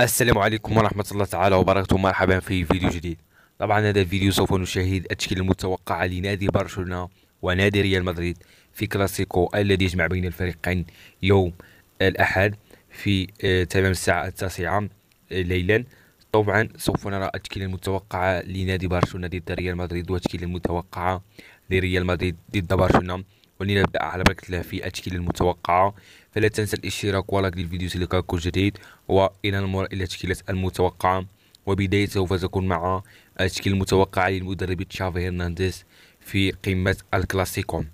السلام عليكم ورحمة الله تعالى وبركاته مرحبا في فيديو جديد طبعا هذا الفيديو سوف نشاهد التشكيل المتوقع لنادي برشلونة ونادي ريال مدريد في كلاسيكو الذي يجمع بين الفريقين يوم الأحد في آه، تمام الساعة التاسعة ليلا طبعا سوف نرى التشكيلة المتوقعة لنادي برشلونة ضد ريال مدريد والتشكيلة المتوقعة لريال مدريد ضد برشلونة ولنبدأ على بركة في التشكيلة المتوقعة فلا تنسى الاشتراك ولايك للفيديو سيليكا كل جديد وإلى نمر إلى التشكيلة المتوقعة وبداية سوف تكون مع التشكيل المتوقع للمدرب تشافي هرنانديز في قمة الكلاسيكو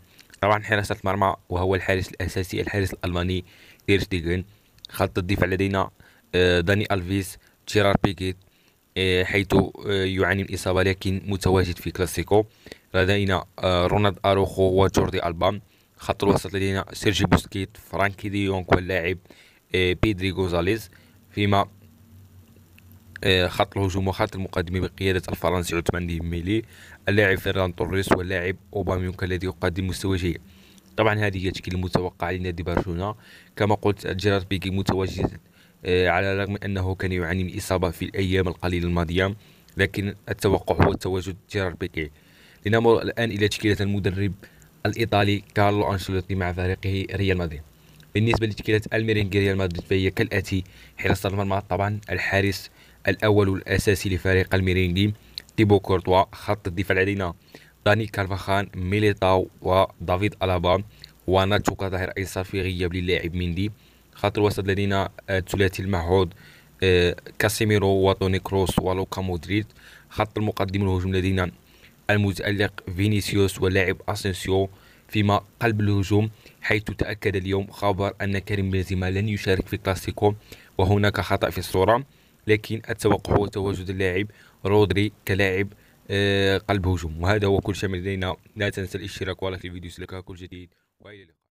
طبعا حراسة المرمى وهو الحارس الأساسي الحارس الألماني إيرشتيغن خط الدفاع لدينا آه، داني ألفيس جيرار بيكيت آه، حيث آه، يعاني من إصابة لكن متواجد في كلاسيكو لدينا آه، رونالد أروخو وجوردي ألبا خط الوسط لدينا سيرجي بوسكيت فرانكي دي يونغ واللاعب بيدري غوزاليز فيما خط الهجوم وخط المقدمة بقيادة الفرنسي عثمان ديميلي اللاعب فيران توريس واللاعب أوباميونك الذي يقدم مستوى جيد طبعا هذه هي التشكيل المتوقع لنادي برشلونة كما قلت جيرارد بيكي متواجد آه، على الرغم أنه كان يعاني من إصابة في الأيام القليلة الماضية لكن التوقع هو التواجد جيرار بيكي لنمر الآن إلى تشكيلة المدرب الإيطالي كارلو أنشيلوتي مع فريقه ريال مدريد بالنسبة لتشكيلة الميرينغ ريال مدريد فهي كالآتي حراسة المرمى طبعا الحارس الأول والأساسي لفريق الميرينغي تيبو كورتوا خط الدفاع لدينا داني كارفاخان ميليتاو ودافيد ألابا وناتشو كظهير أيسر في غياب للاعب مندي خاطر وسط لدينا الثلاثي آه، المعهود آه، كاسيميرو وتوني كروس ولوكا مودريد خط المقدم الهجوم لدينا المتألق فينيسيوس ولاعب أسينسيو فيما قلب الهجوم حيث تأكد اليوم خبر أن كريم بنزيما لن يشارك في كلاسيكو وهناك خطأ في الصورة لكن التوقع هو تواجد اللاعب رودري كلاعب آه، قلب هجوم وهذا هو كل شيء لدينا لا تنسى الاشتراك ولايك الفيديو لك كل جديد وإلى اللقاء